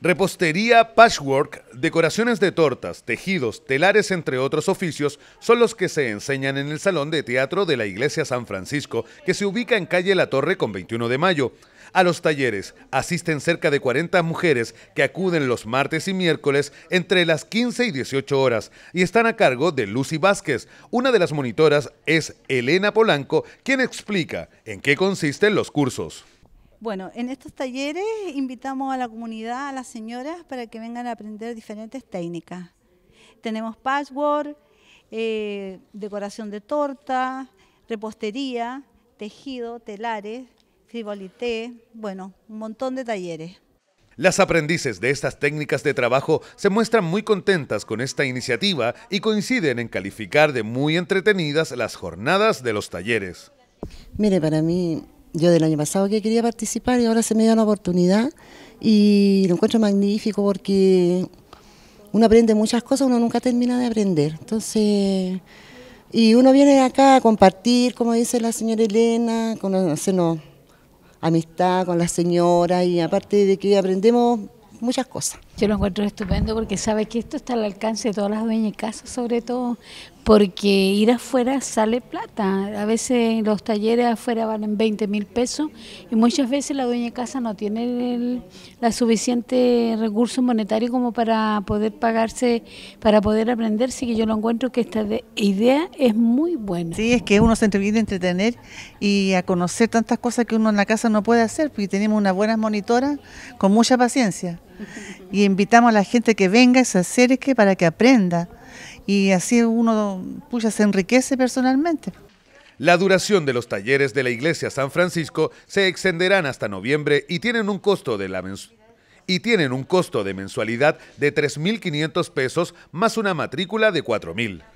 Repostería, patchwork, decoraciones de tortas, tejidos, telares, entre otros oficios, son los que se enseñan en el Salón de Teatro de la Iglesia San Francisco, que se ubica en calle La Torre con 21 de mayo. A los talleres asisten cerca de 40 mujeres que acuden los martes y miércoles entre las 15 y 18 horas y están a cargo de Lucy Vázquez. Una de las monitoras es Elena Polanco, quien explica en qué consisten los cursos. Bueno, en estos talleres invitamos a la comunidad, a las señoras, para que vengan a aprender diferentes técnicas. Tenemos patchwork, eh, decoración de torta, repostería, tejido, telares, frivolité, bueno, un montón de talleres. Las aprendices de estas técnicas de trabajo se muestran muy contentas con esta iniciativa y coinciden en calificar de muy entretenidas las jornadas de los talleres. Mire, para mí yo del año pasado que quería participar y ahora se me dio la oportunidad y lo encuentro magnífico porque uno aprende muchas cosas, uno nunca termina de aprender. Entonces, y uno viene acá a compartir, como dice la señora Elena, con hacernos amistad con la señora y aparte de que aprendemos muchas cosas. Yo lo encuentro estupendo porque sabes que esto está al alcance de todas las dueñas de casa, sobre todo porque ir afuera sale plata. A veces los talleres afuera valen 20 mil pesos y muchas veces la dueña de casa no tiene el, la suficiente recurso monetario como para poder pagarse, para poder aprender. Así que yo lo encuentro que esta idea es muy buena. Sí, es que uno se viene a entretener y a conocer tantas cosas que uno en la casa no puede hacer, porque tenemos unas buenas monitoras con mucha paciencia. Y invitamos a la gente que venga, se acerque para que aprenda y así uno puya, se enriquece personalmente. La duración de los talleres de la Iglesia San Francisco se extenderán hasta noviembre y tienen un costo de la y tienen un costo de mensualidad de 3.500 pesos más una matrícula de 4.000.